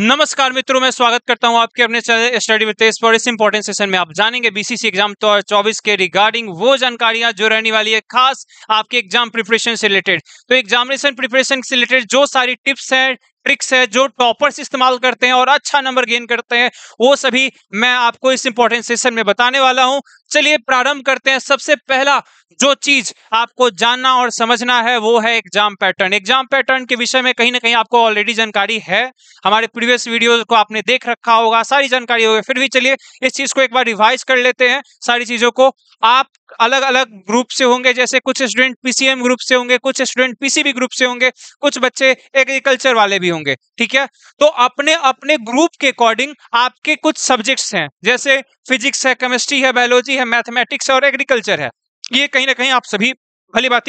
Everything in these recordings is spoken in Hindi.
नमस्कार मित्रों मैं स्वागत करता हूं आपके अपने स्टडी विद पर इस इंपॉर्टेंट सेशन में आप जानेंगे बीसीसी एग्जाम दो तो 24 के रिगार्डिंग वो जानकारियां जो रहने वाली है खास आपके एग्जाम प्रिपरेशन से रिलेटेड तो एग्जामिनेशन प्रिपरेशन से रिलेटेड जो सारी टिप्स है ट्रिक्स है जो टॉपर्स इस्तेमाल करते हैं और अच्छा नंबर गेन करते हैं वो सभी मैं आपको इस इंपॉर्टेंट सेशन में बताने वाला हूं चलिए प्रारंभ करते हैं सबसे पहला जो चीज आपको जानना और समझना है वो है एग्जाम पैटर्न एग्जाम पैटर्न के विषय में कहीं ना कहीं आपको ऑलरेडी जानकारी है हमारे प्रीवियस वीडियो को आपने देख रखा होगा सारी जानकारी होगी फिर भी चलिए इस चीज को एक बार रिवाइज कर लेते हैं सारी चीजों को आप अलग अलग ग्रुप से होंगे जैसे कुछ स्टूडेंट पीसीएम ग्रुप से होंगे कुछ स्टूडेंट पीसीबी ग्रुप से होंगे कुछ बच्चे एग्रीकल्चर वाले भी होंगे ठीक है तो अपने अपने ग्रुप के अकॉर्डिंग आपके कुछ सब्जेक्ट्स हैं जैसे फिजिक्स है केमिस्ट्री है बायोलॉजी है मैथमेटिक्स और एग्रीकल्चर है ये कहीं ना कहीं आप सभी भली बात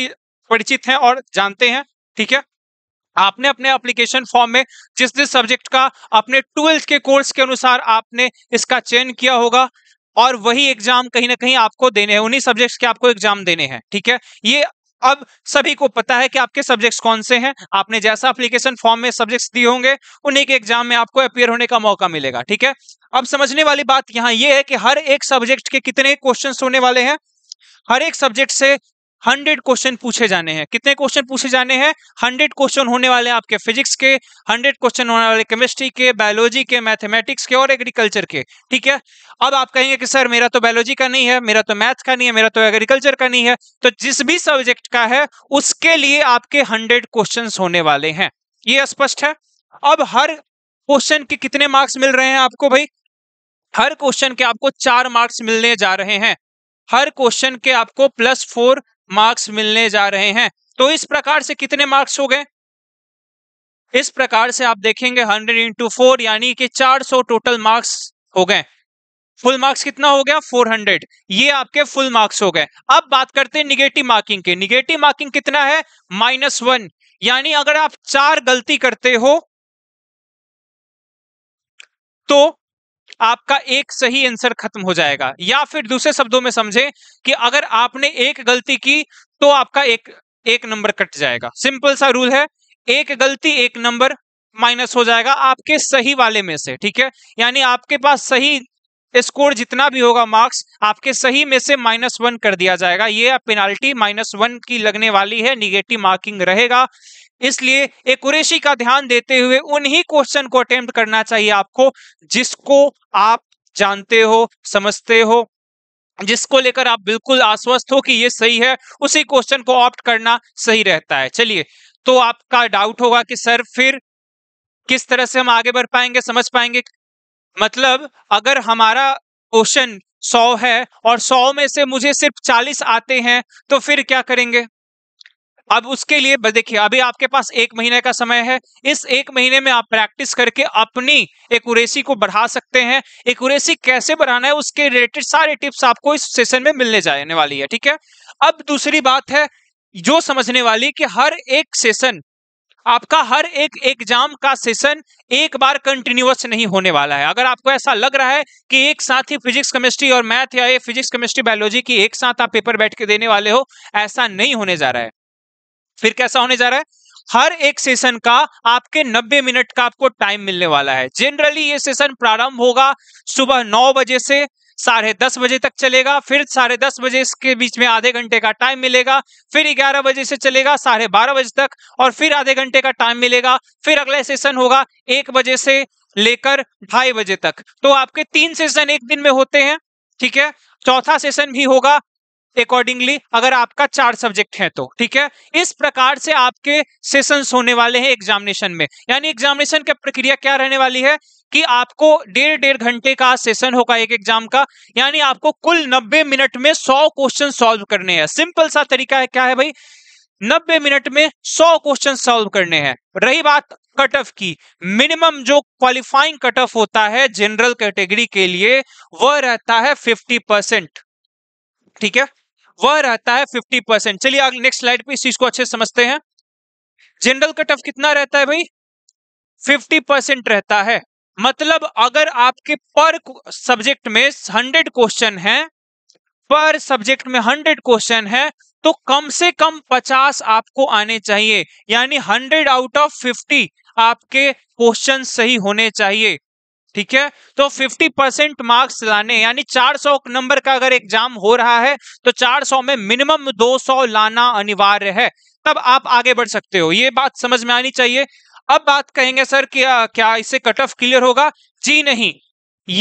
परिचित हैं और जानते हैं ठीक है आपने अपने एप्लीकेशन फॉर्म में जिस जिस सब्जेक्ट का अपने ट्वेल्थ के कोर्स के अनुसार आपने इसका चयन किया होगा और वही एग्जाम कहीं ना कहीं आपको देने हैं उन्हीं सब्जेक्ट्स के आपको एग्जाम देने हैं ठीक है ये अब सभी को पता है कि आपके सब्जेक्ट्स कौन से हैं आपने जैसा एप्लीकेशन फॉर्म में सब्जेक्ट्स दिए होंगे उन्हीं के एग्जाम में आपको अपियर होने का मौका मिलेगा ठीक है अब समझने वाली बात यहाँ ये है कि हर एक सब्जेक्ट के कितने क्वेश्चन होने वाले हैं हर एक सब्जेक्ट से हंड्रेड क्वेश्चन पूछे जाने हैं कितने क्वेश्चन पूछे जाने हैं हंड्रेड क्वेश्चन होने वाले हैं आपके फिजिक्स के हंड्रेड क्वेश्चन होने वाले केमिस्ट्री के बायोलॉजी के मैथमेटिक्स के और एग्रीकल्चर के ठीक है अब आप कहेंगे कि सर मेरा तो बायोलॉजी का नहीं है मेरा तो मैथ का नहीं है मेरा तो एग्रीकल्चर का नहीं है तो जिस भी सब्जेक्ट का है उसके लिए आपके हंड्रेड क्वेश्चन होने वाले हैं ये स्पष्ट है अब हर क्वेश्चन के कितने मार्क्स मिल रहे हैं आपको भाई हर क्वेश्चन के आपको चार मार्क्स मिलने जा रहे हैं हर क्वेश्चन के आपको प्लस फोर मार्क्स मिलने जा रहे हैं तो इस प्रकार से कितने मार्क्स हो गए इस प्रकार से आप देखेंगे हंड्रेड इंटू फोर यानी कि चार सौ टोटल मार्क्स हो गए फुल मार्क्स कितना हो गया 400 ये आपके फुल मार्क्स हो गए अब बात करते हैं निगेटिव मार्किंग के निगेटिव मार्किंग कितना है माइनस वन यानी अगर आप चार गलती करते हो तो आपका एक सही आंसर खत्म हो जाएगा या फिर दूसरे शब्दों में समझे कि अगर आपने एक गलती की तो आपका एक एक नंबर कट जाएगा सिंपल सा रूल है एक गलती एक नंबर माइनस हो जाएगा आपके सही वाले में से ठीक है यानी आपके पास सही स्कोर जितना भी होगा मार्क्स आपके सही में से माइनस वन कर दिया जाएगा ये पेनाल्टी माइनस वन की लगने वाली है निगेटिव मार्किंग रहेगा इसलिए एक कुरेशी का ध्यान देते हुए उन्हीं क्वेश्चन को अटेम्प्ट करना चाहिए आपको जिसको आप जानते हो समझते हो जिसको लेकर आप बिल्कुल आश्वस्त हो कि ये सही है उसी क्वेश्चन को ऑप्ट करना सही रहता है चलिए तो आपका डाउट होगा कि सर फिर किस तरह से हम आगे बढ़ पाएंगे समझ पाएंगे मतलब अगर हमारा क्वेश्चन सौ है और सौ में से मुझे सिर्फ चालीस आते हैं तो फिर क्या करेंगे अब उसके लिए देखिए अभी आपके पास एक महीने का समय है इस एक महीने में आप प्रैक्टिस करके अपनी एकुरेसी को बढ़ा सकते हैं एकुरेसी कैसे बढ़ाना है उसके रिलेटेड सारे टिप्स आपको इस सेशन में मिलने जाने वाली है ठीक है अब दूसरी बात है जो समझने वाली कि हर एक सेशन आपका हर एक एग्जाम का सेशन एक बार कंटिन्यूस नहीं होने वाला है अगर आपको ऐसा लग रहा है कि एक साथ ही फिजिक्स केमिस्ट्री और मैथ या फिजिक्स केमिस्ट्री बायोलॉजी की एक साथ आप पेपर बैठ के देने वाले हो ऐसा नहीं होने जा रहा है फिर कैसा होने जा रहा है हर एक सेशन का आपके 90 मिनट का आपको टाइम मिलने वाला है जनरली ये सेशन प्रारंभ होगा सुबह नौ बजे से साढ़े दस बजे तक चलेगा फिर साढ़े दस बजे के बीच में आधे घंटे का टाइम मिलेगा फिर ग्यारह बजे से चलेगा साढ़े बारह बजे तक और फिर आधे घंटे का टाइम मिलेगा फिर अगला सेशन होगा एक बजे से लेकर ढाई बजे तक तो आपके तीन सेशन एक दिन में होते हैं ठीक है चौथा सेशन भी होगा अकॉर्डिंगली अगर आपका चार सब्जेक्ट है तो ठीक है इस प्रकार से आपके सेशन होने वाले हैं एग्जामिनेशन में यानी एग्जामिनेशन की प्रक्रिया क्या रहने वाली है कि आपको डेढ़ डेढ़ घंटे का सेशन होगा एक एग्जाम का यानी आपको कुल 90 मिनट में 100 क्वेश्चन सॉल्व करने हैं सिंपल सा तरीका है क्या है भाई 90 मिनट में 100 क्वेश्चन सॉल्व करने हैं रही बात कट ऑफ की मिनिमम जो क्वालिफाइंग कट ऑफ होता है जनरल कैटेगरी के लिए वह रहता है 50 परसेंट ठीक है वह रहता है फिफ्टी परसेंट चलिए आगे नेक्स्ट स्लाइड पे इस चीज को अच्छे से समझते हैं जनरल कट ऑफ कितना रहता है भाई फिफ्टी परसेंट रहता है मतलब अगर आपके पर सब्जेक्ट में हंड्रेड क्वेश्चन है पर सब्जेक्ट में हंड्रेड क्वेश्चन है तो कम से कम पचास आपको आने चाहिए यानी हंड्रेड आउट ऑफ फिफ्टी आपके क्वेश्चन सही होने चाहिए ठीक है तो 50 परसेंट मार्क्स लाने यानी 400 नंबर का अगर एग्जाम हो रहा है तो 400 में मिनिमम 200 लाना अनिवार्य है तब आप आगे बढ़ सकते हो ये बात समझ में आनी चाहिए अब बात कहेंगे सर क्या क्या इससे कट ऑफ क्लियर होगा जी नहीं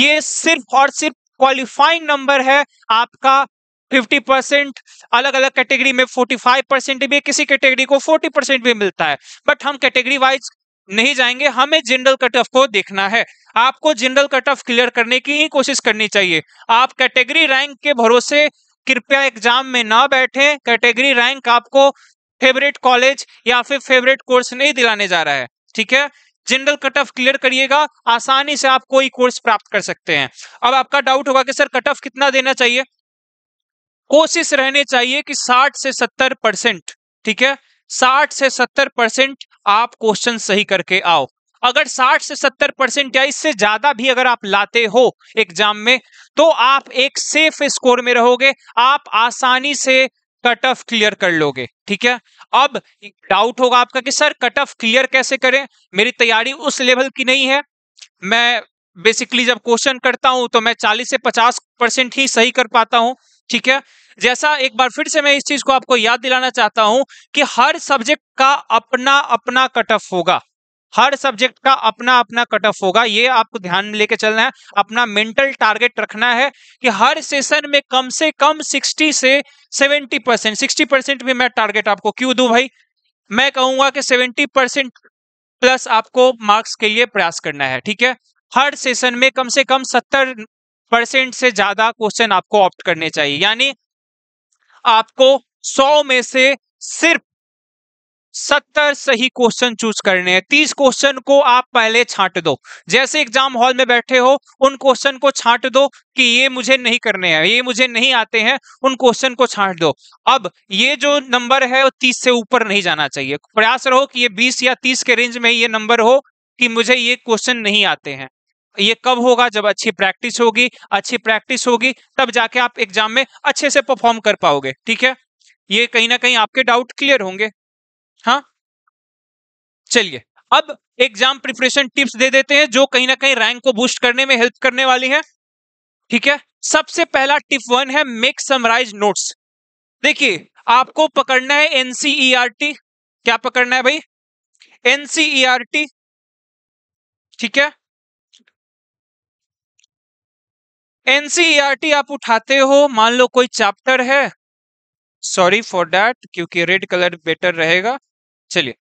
ये सिर्फ और सिर्फ क्वालिफाइंग नंबर है आपका 50 परसेंट अलग अलग कैटेगरी में 45 परसेंट भी किसी कैटेगरी को 40 परसेंट भी मिलता है बट हम कैटेगरी वाइज नहीं जाएंगे हमें जनरल कट ऑफ को देखना है आपको जनरल कट ऑफ क्लियर करने की ही कोशिश करनी चाहिए आप कैटेगरी रैंक के भरोसे कृपया एग्जाम में ना बैठे कैटेगरी रैंक आपको फेवरेट कॉलेज या फिर फेवरेट कोर्स नहीं दिलाने जा रहा है ठीक है जनरल कट ऑफ क्लियर करिएगा आसानी से आप कोई कोर्स प्राप्त कर सकते हैं अब आपका डाउट होगा कि सर कट ऑफ कितना देना चाहिए कोशिश रहनी चाहिए कि 60 से 70 परसेंट ठीक है 60 से 70 परसेंट आप क्वेश्चन सही करके आओ अगर 60 से 70 परसेंट या इससे ज्यादा भी अगर आप लाते हो एग्जाम में तो आप एक सेफ स्कोर में रहोगे आप आसानी से कट ऑफ क्लियर कर लोगे ठीक है अब डाउट होगा आपका कि सर कट ऑफ क्लियर कैसे करें मेरी तैयारी उस लेवल की नहीं है मैं बेसिकली जब क्वेश्चन करता हूं तो मैं 40 से 50 परसेंट ही सही कर पाता हूं ठीक है जैसा एक बार फिर से मैं इस चीज को आपको याद दिलाना चाहता हूं कि हर सब्जेक्ट का अपना अपना कट ऑफ होगा हर सब्जेक्ट का अपना अपना कट ऑफ होगा ये आपको ध्यान में लेके चलना है अपना मेंटल टारगेट रखना है कि हर सेशन में कम से कम 60 से 70 परसेंट सिक्सटी परसेंट भी मैं टारगेट आपको क्यों दू भाई मैं कहूंगा कि 70 परसेंट प्लस आपको मार्क्स के लिए प्रयास करना है ठीक है हर सेशन में कम से कम सत्तर परसेंट से ज्यादा क्वेश्चन आपको ऑप्ट करने चाहिए यानी आपको सौ में से सिर्फ सत्तर सही क्वेश्चन चूज करने हैं तीस क्वेश्चन को आप पहले छांट दो जैसे एग्जाम हॉल में बैठे हो उन क्वेश्चन को छांट दो कि ये मुझे नहीं करने हैं ये मुझे नहीं आते हैं उन क्वेश्चन को छांट दो अब ये जो नंबर है वो तीस से ऊपर नहीं जाना चाहिए प्रयास रहो कि ये बीस या तीस के रेंज में ये नंबर हो कि मुझे ये क्वेश्चन नहीं आते हैं ये कब होगा जब अच्छी प्रैक्टिस होगी अच्छी प्रैक्टिस होगी तब जाके आप एग्जाम में अच्छे से परफॉर्म कर पाओगे ठीक है ये कहीं ना कहीं आपके डाउट क्लियर होंगे हाँ चलिए अब एग्जाम प्रिपरेशन टिप्स दे देते हैं जो कहीं ना कहीं रैंक को बूस्ट करने में हेल्प करने वाली है ठीक है सबसे पहला टिप वन है मेक समराइज नोट्स देखिए आपको पकड़ना है एनसीईआरटी e क्या पकड़ना है भाई एनसीईआरटी e ठीक है एनसीईआरटी e आप उठाते हो मान लो कोई चैप्टर है सॉरी फॉर डैट क्योंकि रेड कलर बेटर रहेगा चलिए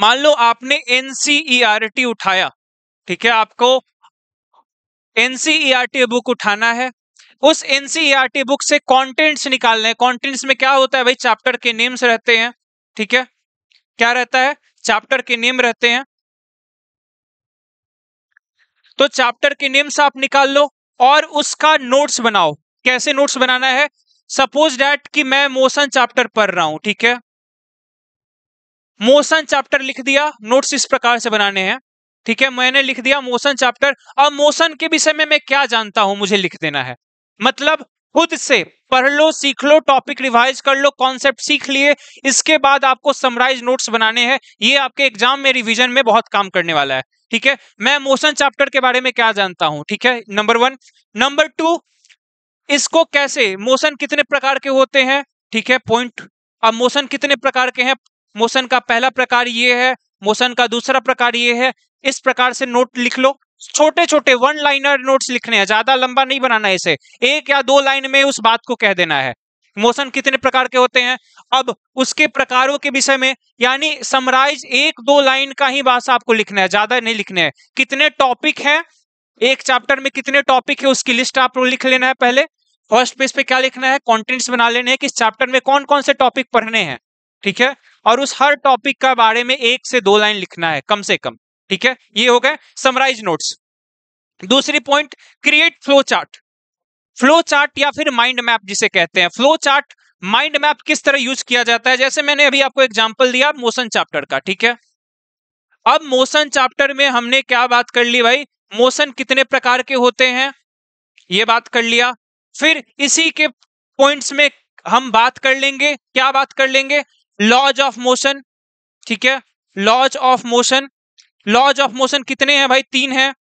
मान लो आपने एनसीईआरटी e उठाया ठीक है आपको एनसीईआरटी बुक e उठाना है उस एनसीईआरटी बुक से कंटेंट्स निकालने कॉन्टेंट्स कंटेंट्स में क्या होता है भाई चैप्टर के नेम्स रहते हैं ठीक है क्या रहता है चैप्टर के नेम रहते हैं तो चैप्टर के नेम्स आप निकाल लो और उसका नोट्स बनाओ कैसे नोट्स बनाना है सपोज डैट कि मैं मोशन चैप्टर पढ़ रहा हूं ठीक है मोशन चैप्टर लिख दिया नोट्स इस प्रकार से बनाने हैं ठीक है मैंने लिख दिया मोशन चैप्टर अब मोशन के विषय में मैं क्या जानता हूं मुझे लिख देना है मतलब खुद से पढ़ लो सीख लो टॉपिक रिवाइज कर लो कॉन्सेप्ट सीख लिए इसके बाद आपको समराइज नोट्स बनाने हैं ये आपके एग्जाम में रिवीजन में बहुत काम करने वाला है ठीक है मैं मोशन चैप्टर के बारे में क्या जानता हूं ठीक है नंबर वन नंबर टू इसको कैसे मोशन कितने प्रकार के होते हैं ठीक है पॉइंट अब मोशन कितने प्रकार के हैं मोशन का पहला प्रकार ये है मोशन का दूसरा प्रकार ये है इस प्रकार से नोट लिख लो छोटे छोटे वन लाइनर नोट्स लिखने हैं ज्यादा लंबा नहीं बनाना इसे एक या दो लाइन में उस बात को कह देना है मोशन कितने प्रकार के होते हैं अब उसके प्रकारों के विषय में यानी समराइज एक दो लाइन का ही भाषा आपको लिखना है ज्यादा नहीं लिखने हैं कितने टॉपिक हैं एक चैप्टर में कितने टॉपिक है उसकी लिस्ट आप लिख लेना है पहले फर्स्ट पेज पे क्या लिखना है कॉन्टेंट्स बना लेने हैं कि इस चैप्टर में कौन कौन से टॉपिक पढ़ने हैं ठीक है और उस हर टॉपिक का बारे में एक से दो लाइन लिखना है कम से कम ठीक है ये हो गए समराइज नोट्स दूसरी point create flow chart flow chart या फिर माइंड मैप जिसे कहते हैं फ्लो चार्ट माइंड मैप किस तरह यूज किया जाता है जैसे मैंने अभी आपको एग्जाम्पल दिया मोशन चैप्टर का ठीक है अब मोशन चैप्टर में हमने क्या बात कर ली भाई मोशन कितने प्रकार के होते हैं ये बात कर लिया फिर इसी के पॉइंट्स में हम बात कर लेंगे क्या बात कर लेंगे लॉज ऑफ मोशन ठीक है laws of motion laws of motion कितने हैं भाई तीन हैं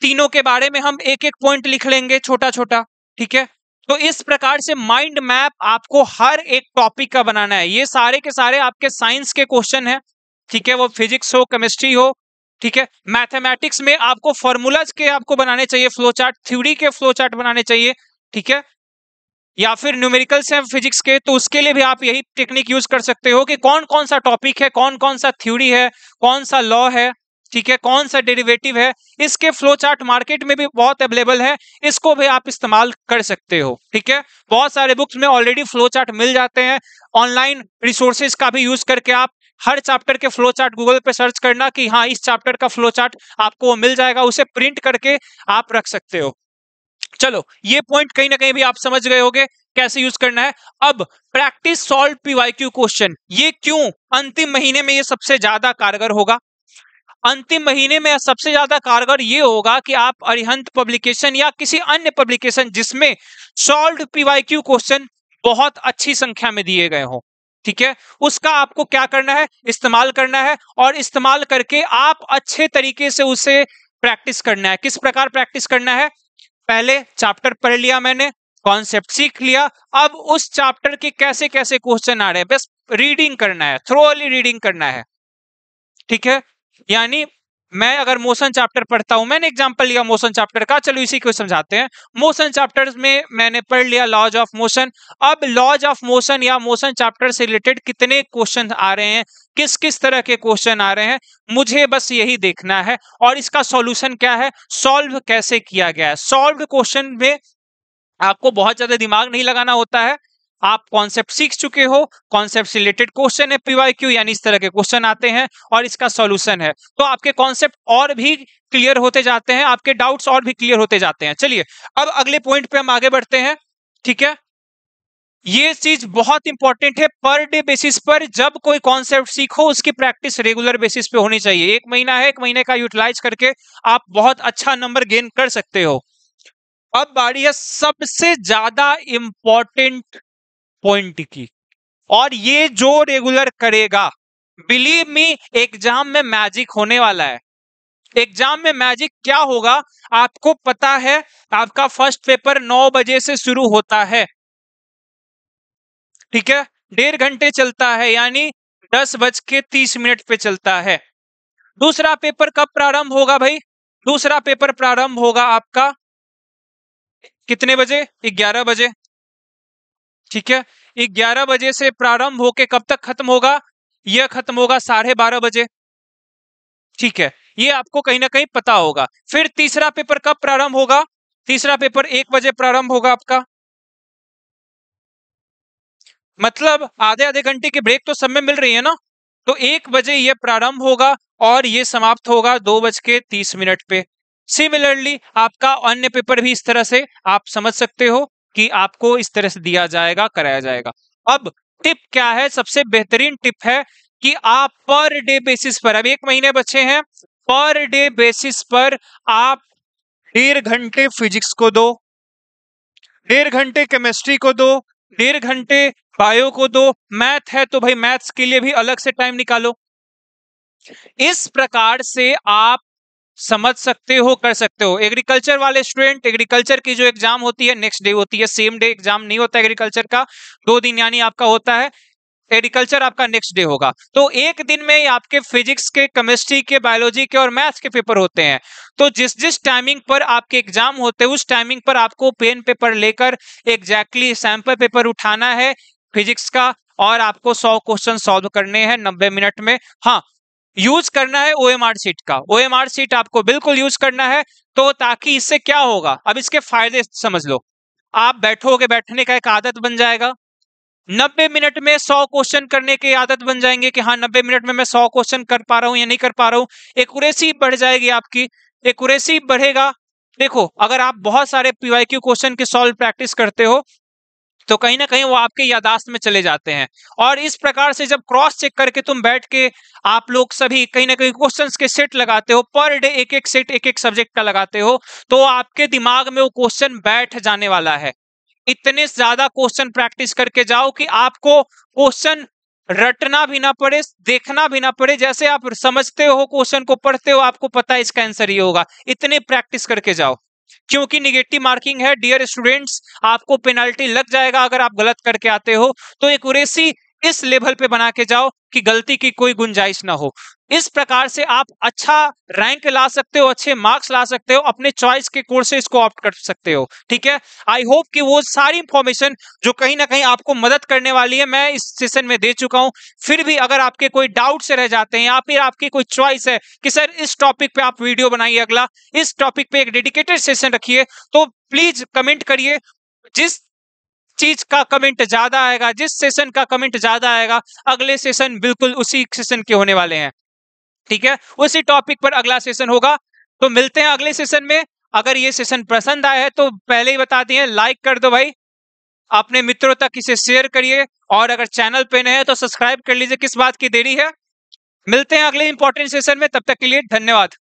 तीनों के बारे में हम एक एक पॉइंट लिख लेंगे छोटा छोटा ठीक है तो इस प्रकार से माइंड मैप आपको हर एक टॉपिक का बनाना है ये सारे के सारे आपके साइंस के क्वेश्चन है ठीक है वो फिजिक्स हो केमिस्ट्री हो ठीक है मैथमेटिक्स में आपको फॉर्मूलाज के आपको बनाने चाहिए फ्लो चार्ट थ्यूरी के फ्लो चार्ट बनाने चाहिए ठीक है या फिर न्यूमेरिकल्स से फिजिक्स के तो उसके लिए भी आप यही टेक्निक यूज कर सकते हो कि कौन कौन सा टॉपिक है कौन कौन सा थ्योरी है कौन सा लॉ है ठीक है कौन सा डेरिवेटिव है इसके फ्लो चार्ट मार्केट में भी बहुत अवेलेबल है इसको भी आप इस्तेमाल कर सकते हो ठीक है बहुत सारे बुक्स में ऑलरेडी फ्लो चार्ट मिल जाते हैं ऑनलाइन रिसोर्सेज का भी यूज करके आप हर चैप्टर के फ्लो चार्ट गूगल पे सर्च करना कि हाँ इस चैप्टर का फ्लो चार्ट आपको मिल जाएगा उसे प्रिंट करके आप रख सकते हो चलो ये पॉइंट कहीं ना कहीं भी आप समझ गए होगे कैसे यूज करना है अब प्रैक्टिस सॉल्व पीवाईक्यू क्वेश्चन ये क्यों अंतिम महीने में ये सबसे ज्यादा कारगर होगा अंतिम महीने में सबसे ज्यादा कारगर ये होगा कि आप अरिहंत पब्लिकेशन या किसी अन्य पब्लिकेशन जिसमें सॉल्व पीवाईक्यू क्वेश्चन बहुत अच्छी संख्या में दिए गए हो ठीक है उसका आपको क्या करना है इस्तेमाल करना है और इस्तेमाल करके आप अच्छे तरीके से उसे प्रैक्टिस करना है किस प्रकार प्रैक्टिस करना है पहले चैप्टर पढ़ लिया मैंने कॉन्सेप्ट सीख लिया अब उस चैप्टर के कैसे कैसे क्वेश्चन आ रहे हैं बस रीडिंग करना है थ्रोअली रीडिंग करना है ठीक है यानी मैं अगर मोशन चैप्टर पढ़ता हूं मैंने एग्जांपल लिया मोशन चैप्टर का चलो इसी को समझाते हैं मोशन चैप्टर में मैंने पढ़ लिया लॉज ऑफ मोशन अब लॉज ऑफ मोशन या मोशन चैप्टर से रिलेटेड कितने क्वेश्चन आ रहे हैं किस किस तरह के क्वेश्चन आ रहे हैं मुझे बस यही देखना है और इसका सोल्यूशन क्या है सॉल्व कैसे किया गया है सॉल्व क्वेश्चन में आपको बहुत ज्यादा दिमाग नहीं लगाना होता है आप कॉन्सेप्ट सीख चुके हो कॉन्सेप्ट रिलेटेड क्वेश्चन है पीवाईक्यू यानी इस तरह के क्वेश्चन आते हैं और इसका सॉल्यूशन है तो आपके कॉन्सेप्ट और भी क्लियर होते जाते हैं आपके डाउट्स और भी क्लियर होते जाते हैं चलिए अब अगले पॉइंट पे हम आगे बढ़ते हैं ठीक है ये चीज बहुत इंपॉर्टेंट है पर डे बेसिस पर जब कोई कॉन्सेप्ट सीखो उसकी प्रैक्टिस रेगुलर बेसिस पे होनी चाहिए एक महीना है एक महीने का यूटिलाइज करके आप बहुत अच्छा नंबर गेन कर सकते हो अब बाड़ी है सबसे ज्यादा इंपॉर्टेंट पॉइंट की और ये जो रेगुलर करेगा बिलीव मी एग्जाम में मैजिक होने वाला है एग्जाम में मैजिक क्या होगा आपको पता है आपका फर्स्ट पेपर नौ बजे से शुरू होता है ठीक है डेढ़ घंटे चलता है यानी दस बज के तीस मिनट पे चलता है दूसरा पेपर कब प्रारंभ होगा भाई दूसरा पेपर प्रारंभ होगा आपका कितने बजे ग्यारह बजे ठीक है ग्यारह बजे से प्रारंभ होके कब तक खत्म होगा यह खत्म होगा साढ़े बारह बजे ठीक है ये आपको कहीं ना कहीं पता होगा फिर तीसरा पेपर कब प्रारंभ होगा तीसरा पेपर एक बजे प्रारंभ होगा आपका मतलब आधे आधे घंटे की ब्रेक तो सब में मिल रही है ना तो एक बजे यह प्रारंभ होगा और ये समाप्त होगा दो बज के तीस मिनट पे सिमिलरली आपका अन्य पेपर भी इस तरह से आप समझ सकते हो कि आपको इस तरह से दिया जाएगा कराया जाएगा अब टिप क्या है सबसे बेहतरीन टिप है कि आप पर डे बेसिस पर अब एक महीने बचे हैं पर डे बेसिस पर आप डेढ़ घंटे फिजिक्स को दो डेढ़ घंटे केमिस्ट्री को दो डेढ़ घंटे बायो को दो मैथ है तो भाई मैथ्स के लिए भी अलग से टाइम निकालो इस प्रकार से आप समझ सकते हो कर सकते हो एग्रीकल्चर वाले स्टूडेंट एग्रीकल्चर की जो एग्जाम होती है नेक्स्ट डे होती है सेम डे एग्जाम नहीं होता एग्रीकल्चर का दो दिन यानी आपका होता है एग्रीकल्चर आपका नेक्स्ट डे होगा तो एक दिन में आपके फिजिक्स के केमिस्ट्री के बायोलॉजी के और मैथ्स के पेपर होते हैं तो जिस जिस टाइमिंग पर आपके एग्जाम होते हैं उस टाइमिंग पर आपको पेन पेपर लेकर एग्जैक्टली सैंपल पेपर उठाना है फिजिक्स का और आपको सौ क्वेश्चन सॉल्व करने हैं नब्बे मिनट में हाँ यूज करना है आर सीट का आर सीट आपको बिल्कुल यूज करना है तो ताकि इससे क्या होगा अब इसके फायदे समझ लो आप बैठोगे बैठने का एक आदत बन जाएगा नब्बे मिनट में सौ क्वेश्चन करने की आदत बन जाएंगे कि हाँ नब्बे मिनट में मैं सौ क्वेश्चन कर पा रहा हूं या नहीं कर पा रहा हूँ एक बढ़ जाएगी आपकी एक बढ़ेगा देखो अगर आप बहुत सारे पीवाई क्वेश्चन की सॉल्व प्रैक्टिस करते हो तो कहीं ना कहीं वो आपके यादाश्त में चले जाते हैं और इस प्रकार से जब क्रॉस चेक करके तुम बैठ के आप लोग सभी कहीं ना कहीं क्वेश्चंस के सेट लगाते हो पर डे एक एक सेट एक एक सब्जेक्ट का लगाते हो तो आपके दिमाग में वो क्वेश्चन बैठ जाने वाला है इतने ज्यादा क्वेश्चन प्रैक्टिस करके जाओ कि आपको क्वेश्चन रटना भी ना पड़े देखना भी ना पड़े जैसे आप समझते हो क्वेश्चन को पढ़ते हो आपको पता है इसका आंसर ये होगा इतने प्रैक्टिस करके जाओ क्योंकि निगेटिव मार्किंग है डियर स्टूडेंट्स आपको पेनल्टी लग जाएगा अगर आप गलत करके आते हो तो एक इस लेवल पे बना के जाओ कि गलती की कोई गुंजाइश ना हो इस प्रकार से आप अच्छा रैंक ला सकते हो अच्छे मार्क्स ला सकते हो अपने चॉइस के कोर्सेज को ऑप्ट कर सकते हो ठीक है आई होप कि वो सारी इंफॉर्मेशन जो कहीं ना कहीं आपको मदद करने वाली है मैं इस सेशन में दे चुका हूं फिर भी अगर आपके कोई डाउट से रह जाते हैं या फिर आपकी कोई चॉइस है कि सर इस टॉपिक पे आप वीडियो बनाइए अगला इस टॉपिक पे एक डेडिकेटेड सेशन रखिए तो प्लीज कमेंट करिए जिस चीज का कमेंट ज्यादा आएगा जिस सेशन का कमेंट ज्यादा आएगा अगले सेशन बिल्कुल उसी सेशन के होने वाले हैं ठीक है उसी टॉपिक पर अगला सेशन होगा तो मिलते हैं अगले सेशन में अगर ये सेशन पसंद आया है तो पहले ही बता दिए लाइक कर दो भाई अपने मित्रों तक इसे शेयर करिए और अगर चैनल पे नए हैं तो सब्सक्राइब कर लीजिए किस बात की देरी है मिलते हैं अगले इंपॉर्टेंट सेशन में तब तक के लिए धन्यवाद